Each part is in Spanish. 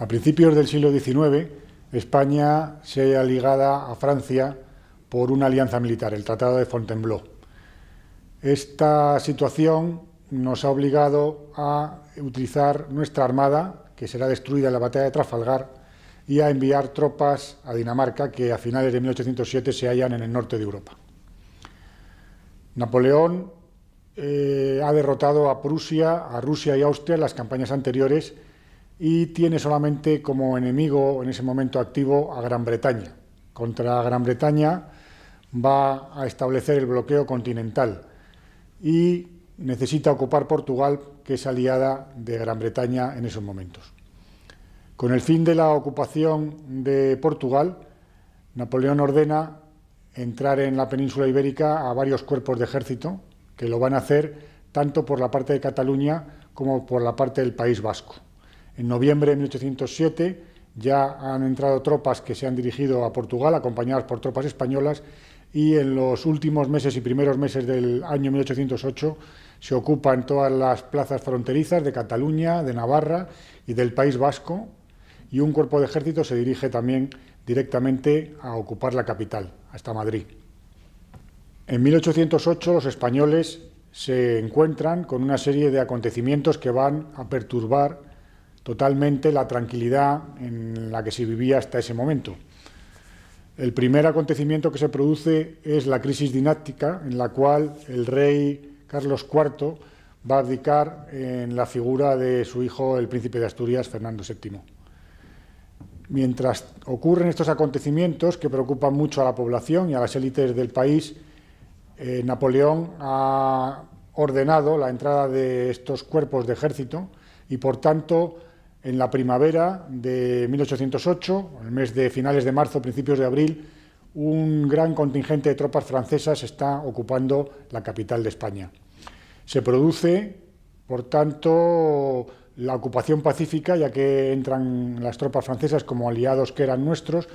A principios del siglo XIX, España se ha ligado a Francia por una alianza militar, el Tratado de Fontainebleau. Esta situación nos ha obligado a utilizar nuestra armada, que será destruida en la batalla de Trafalgar, y a enviar tropas a Dinamarca, que a finales de 1807 se hallan en el norte de Europa. Napoleón eh, ha derrotado a Prusia, a Rusia y a Austria en las campañas anteriores y tiene solamente como enemigo en ese momento activo a Gran Bretaña. Contra Gran Bretaña va a establecer el bloqueo continental y necesita ocupar Portugal, que es aliada de Gran Bretaña en esos momentos. Con el fin de la ocupación de Portugal, Napoleón ordena entrar en la península ibérica a varios cuerpos de ejército, que lo van a hacer tanto por la parte de Cataluña como por la parte del País Vasco. En noviembre de 1807 ya han entrado tropas que se han dirigido a Portugal, acompañadas por tropas españolas, y en los últimos meses y primeros meses del año 1808 se ocupan todas las plazas fronterizas de Cataluña, de Navarra y del País Vasco, y un cuerpo de ejército se dirige también directamente a ocupar la capital, hasta Madrid. En 1808 los españoles se encuentran con una serie de acontecimientos que van a perturbar totalmente la tranquilidad en la que se vivía hasta ese momento. El primer acontecimiento que se produce es la crisis dináctica, en la cual el rey Carlos IV va a abdicar en la figura de su hijo, el príncipe de Asturias, Fernando VII. Mientras ocurren estos acontecimientos que preocupan mucho a la población y a las élites del país, eh, Napoleón ha ordenado la entrada de estos cuerpos de ejército y, por tanto, en la primavera de 1808, en el mes de finales de marzo, principios de abril, un gran contingente de tropas francesas está ocupando la capital de España. Se produce, por tanto, la ocupación pacífica, ya que entran las tropas francesas como aliados que eran nuestros,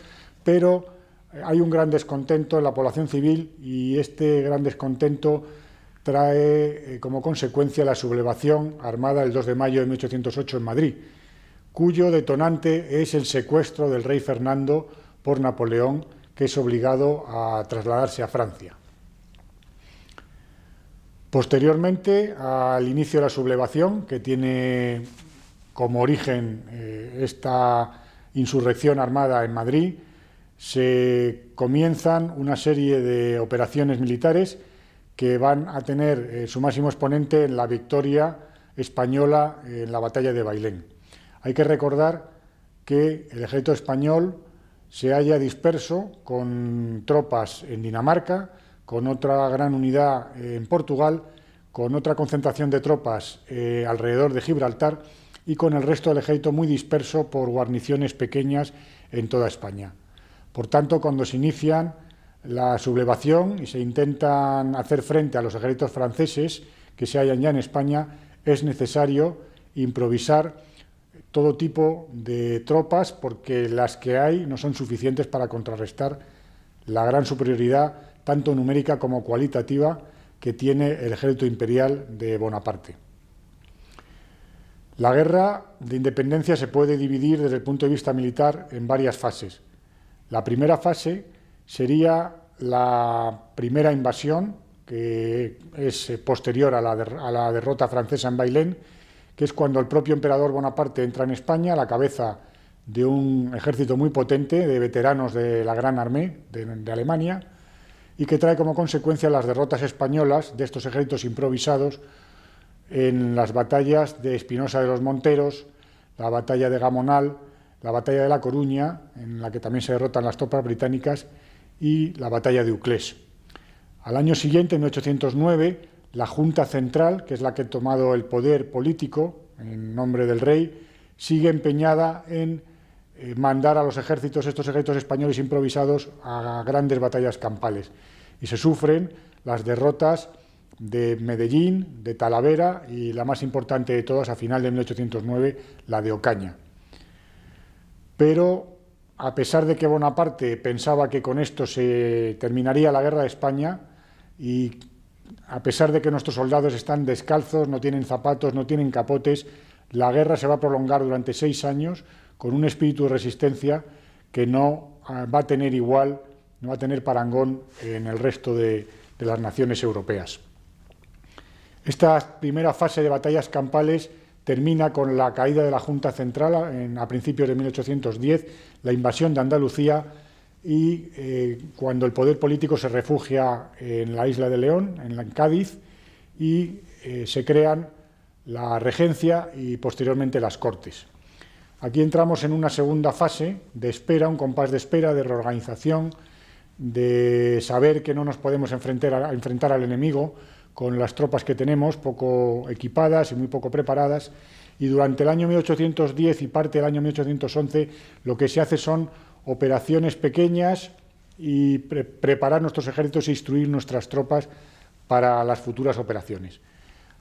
pero eh, hay un gran descontento en la población civil y este gran descontento trae eh, como consecuencia la sublevación armada el 2 de mayo de 1808 en Madrid cuyo detonante es el secuestro del rey Fernando por Napoleón, que es obligado a trasladarse a Francia. Posteriormente, al inicio de la sublevación, que tiene como origen eh, esta insurrección armada en Madrid, se comienzan una serie de operaciones militares que van a tener eh, su máximo exponente en la victoria española en la batalla de Bailén. Hay que recordar que el ejército español se haya disperso con tropas en Dinamarca, con otra gran unidad eh, en Portugal, con otra concentración de tropas eh, alrededor de Gibraltar y con el resto del ejército muy disperso por guarniciones pequeñas en toda España. Por tanto, cuando se inician la sublevación y se intentan hacer frente a los ejércitos franceses que se hallan ya en España, es necesario improvisar todo tipo de tropas porque las que hay no son suficientes para contrarrestar la gran superioridad, tanto numérica como cualitativa, que tiene el ejército imperial de Bonaparte. La guerra de independencia se puede dividir desde el punto de vista militar en varias fases. La primera fase sería la primera invasión, que es posterior a la, a la derrota francesa en Bailén, que es cuando el propio emperador Bonaparte entra en España a la cabeza de un ejército muy potente de veteranos de la Gran Armée de, Alemania y que trae como consecuencia las derrotas españolas de estos ejércitos improvisados en las batallas de Espinosa de los Monteros, la batalla de Gamonal, la batalla de La Coruña, en la que también se derrotan las tropas británicas, y la batalla de Euclés. Al año siguiente, en 1809, la Junta Central, que es la que ha tomado el poder político en nombre del rey, sigue empeñada en eh, mandar a los ejércitos, estos ejércitos españoles improvisados, a grandes batallas campales. Y se sufren las derrotas de Medellín, de Talavera y la más importante de todas a final de 1809, la de Ocaña. Pero a pesar de que Bonaparte pensaba que con esto se terminaría la guerra de España y a pesar de que nuestros soldados están descalzos, no tienen zapatos, no tienen capotes, la guerra se va a prolongar durante seis años con un espíritu de resistencia que no ah, va a tener igual, no va a tener parangón en el resto de, las naciones europeas. Esta primera fase de batallas campales termina con la caída de la Junta Central ah, a principios de 1810, la invasión de Andalucía y eh, cuando el poder político se refugia en la isla de León, en, Cádiz, y eh, se crean la regencia y posteriormente las cortes. Aquí entramos en una segunda fase de espera, un compás de espera, de reorganización, de saber que no nos podemos enfrentar, enfrentar al enemigo con las tropas que tenemos, poco equipadas y muy poco preparadas, y durante el año 1810 y parte del año 1811 lo que se hace son operaciones pequeñas y preparar nuestros ejércitos e instruir nuestras tropas para las futuras operaciones.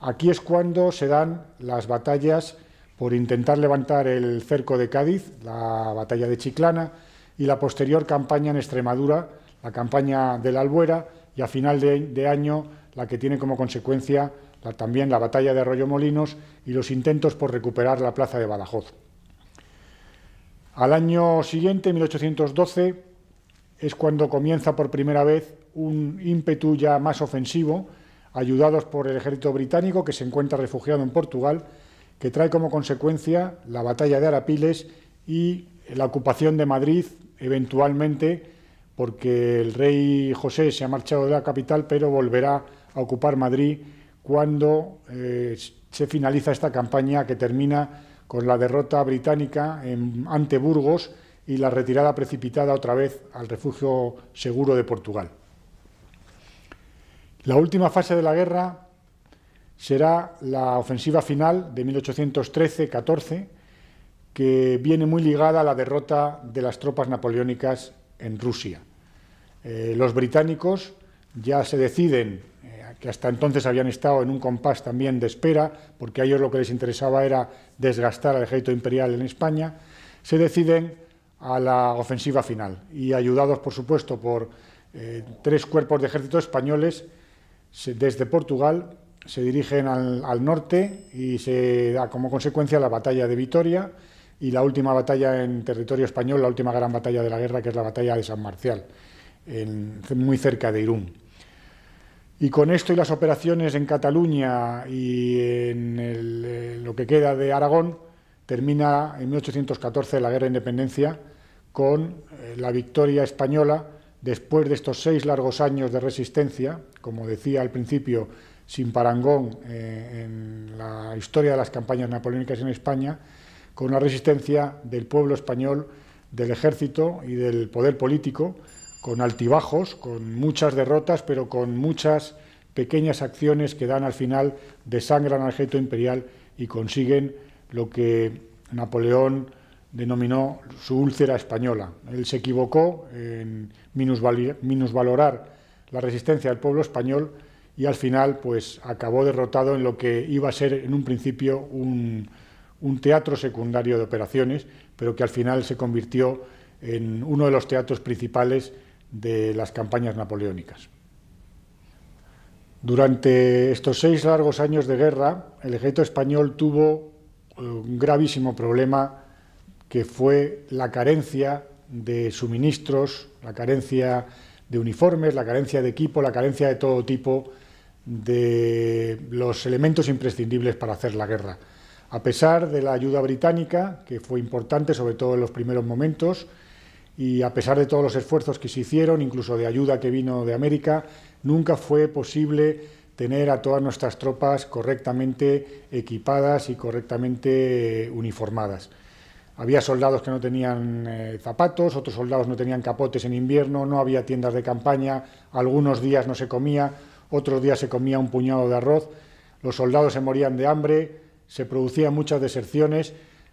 Aquí es cuando se dan las batallas por intentar levantar el cerco de Cádiz, la batalla de Chiclana y la posterior campaña en Extremadura, la campaña de la Albuera y a final de, año la que tiene como consecuencia también la batalla de Molinos y los intentos por recuperar la plaza de Badajoz. Al año siguiente, 1812, es cuando comienza por primera vez un ímpetu ya más ofensivo, ayudados por el ejército británico que se encuentra refugiado en Portugal, que trae como consecuencia la batalla de Arapiles y la ocupación de Madrid, eventualmente, porque el rey José se ha marchado de la capital, pero volverá a ocupar Madrid cuando eh, se finaliza esta campaña que termina con la derrota británica ante Burgos y la retirada precipitada otra vez al refugio seguro de Portugal. La última fase de la guerra será la ofensiva final de 1813-14, que viene muy ligada a la derrota de las tropas napoleónicas en Rusia. Eh, los británicos ya se deciden eh, que hasta entonces habían estado en un compás también de espera, porque a ellos lo que les interesaba era desgastar al ejército imperial en España, se deciden a la ofensiva final. Y ayudados, por supuesto, por eh, tres cuerpos de ejército españoles, desde Portugal se dirigen al, norte y se da como consecuencia la batalla de Vitoria y la última batalla en territorio español, la última gran batalla de la guerra, que es la batalla de San Marcial, muy cerca de Irún. Y con esto y las operaciones en Cataluña y en eh, lo que queda de Aragón, termina en 1814 la Guerra de Independencia con eh, la victoria española después de estos seis largos años de resistencia, como decía al principio, sin parangón eh, en la historia de las campañas napoleónicas en España, con la resistencia del pueblo español, del ejército y del poder político, con altibajos, con muchas derrotas, pero con muchas pequeñas acciones que dan al final, de sangre al ejército imperial y consiguen lo que Napoleón denominó su úlcera española. Él se equivocó en minusvalorar la resistencia del pueblo español y al final pues acabó derrotado en lo que iba a ser en un principio un teatro secundario de operaciones, pero que al final se convirtió en uno de los teatros principales de las campañas napoleónicas. Durante estos seis largos años de guerra, el ejército español tuvo eh, un gravísimo problema que fue la carencia de suministros, la carencia de uniformes, la carencia de equipo, la carencia de todo tipo de los elementos imprescindibles para hacer la guerra. A pesar de la ayuda británica, que fue importante sobre todo en los primeros momentos, y a pesar de todos los esfuerzos que se hicieron, incluso de ayuda que vino de América, nunca fue posible tener a todas nuestras tropas correctamente equipadas y correctamente eh, uniformadas. Había soldados que no tenían eh, zapatos, otros soldados no tenían capotes en invierno, no había tiendas de campaña, algunos días no se comía, otros días se comía un puñado de arroz, los soldados se morían de hambre, se producían muchas deserciones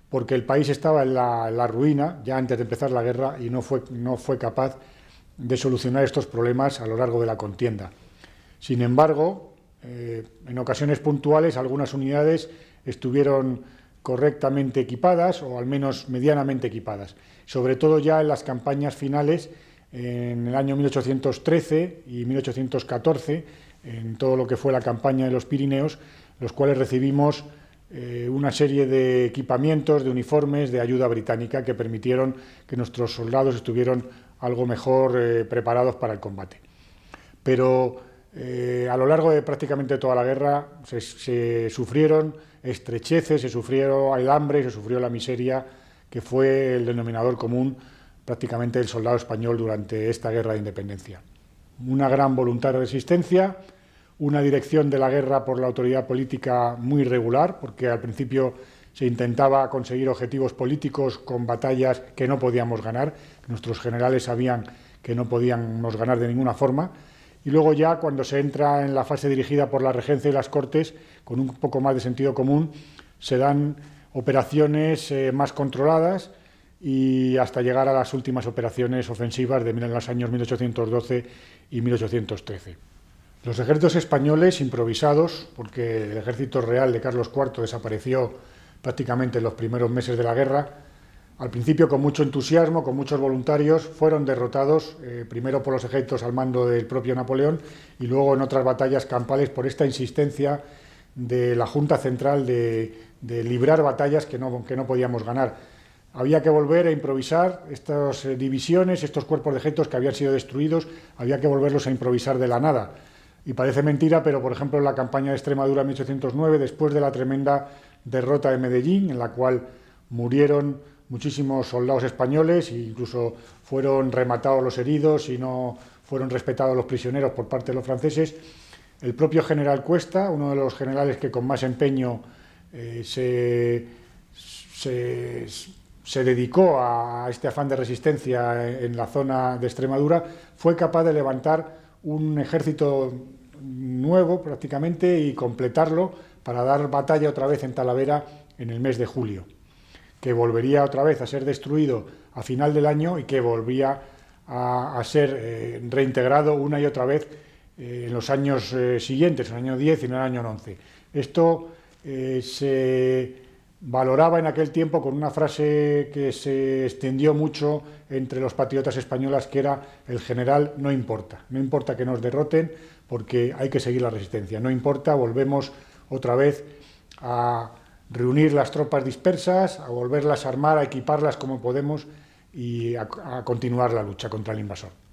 porque el país estaba en la, ruina ya antes de empezar la guerra y no fue, no fue capaz de solucionar estos problemas a lo largo de la contienda. Sin embargo, eh, en ocasiones puntuales algunas unidades estuvieron correctamente equipadas o al menos medianamente equipadas, sobre todo ya en las campañas finales en el año 1813 y 1814, en todo lo que fue la campaña de los Pirineos, los cuales recibimos eh, una serie de equipamientos, de uniformes, de ayuda británica que permitieron que nuestros soldados estuvieran algo mejor eh, preparados para el combate. Pero eh, a lo largo de prácticamente toda la guerra se, se sufrieron estrecheces, se sufrió el hambre, se sufrió la miseria, que fue el denominador común prácticamente del soldado español durante esta guerra de independencia. Una gran voluntad de resistencia, una dirección de la guerra por la autoridad política muy regular, porque al principio se intentaba conseguir objetivos políticos con batallas que no podíamos ganar, nuestros generales sabían que no podíamos ganar de ninguna forma, y luego ya cuando se entra en la fase dirigida por la regencia y las cortes, con un poco más de sentido común, se dan operaciones eh, más controladas y hasta llegar a las últimas operaciones ofensivas de los años 1812 y 1813. Los ejércitos españoles improvisados, porque el ejército real de Carlos IV desapareció prácticamente en los primeros meses de la guerra, al principio con mucho entusiasmo, con muchos voluntarios, fueron derrotados eh, primero por los ejércitos al mando del propio Napoleón y luego en otras batallas campales por esta insistencia de la Junta Central de, librar batallas que no, que no podíamos ganar. Había que volver a improvisar estas eh, divisiones, estos cuerpos de ejércitos que habían sido destruidos, había que volverlos a improvisar de la nada. Y parece mentira, pero por ejemplo en la campaña de Extremadura 1809, después de la tremenda derrota de Medellín, en la cual murieron muchísimos soldados españoles e incluso fueron rematados los heridos y no fueron respetados los prisioneros por parte de los franceses, el propio general Cuesta, uno de los generales que con más empeño eh, se, se, dedicó a este afán de resistencia en la zona de Extremadura, fue capaz de levantar un ejército nuevo prácticamente y completarlo para dar batalla otra vez en Talavera en el mes de julio, que volvería otra vez a ser destruido a final del año y que volvía a, ser eh, reintegrado una y otra vez eh, en los años eh, siguientes, en el año 10 y en el año 11. Esto se valoraba en aquel tiempo con una frase que se extendió mucho entre los patriotas españolas, que era el general no importa, no importa que nos derroten porque hay que seguir la resistencia, no importa, volvemos otra vez a reunir las tropas dispersas, a volverlas a armar, a equiparlas como podemos y a, a continuar la lucha contra el invasor.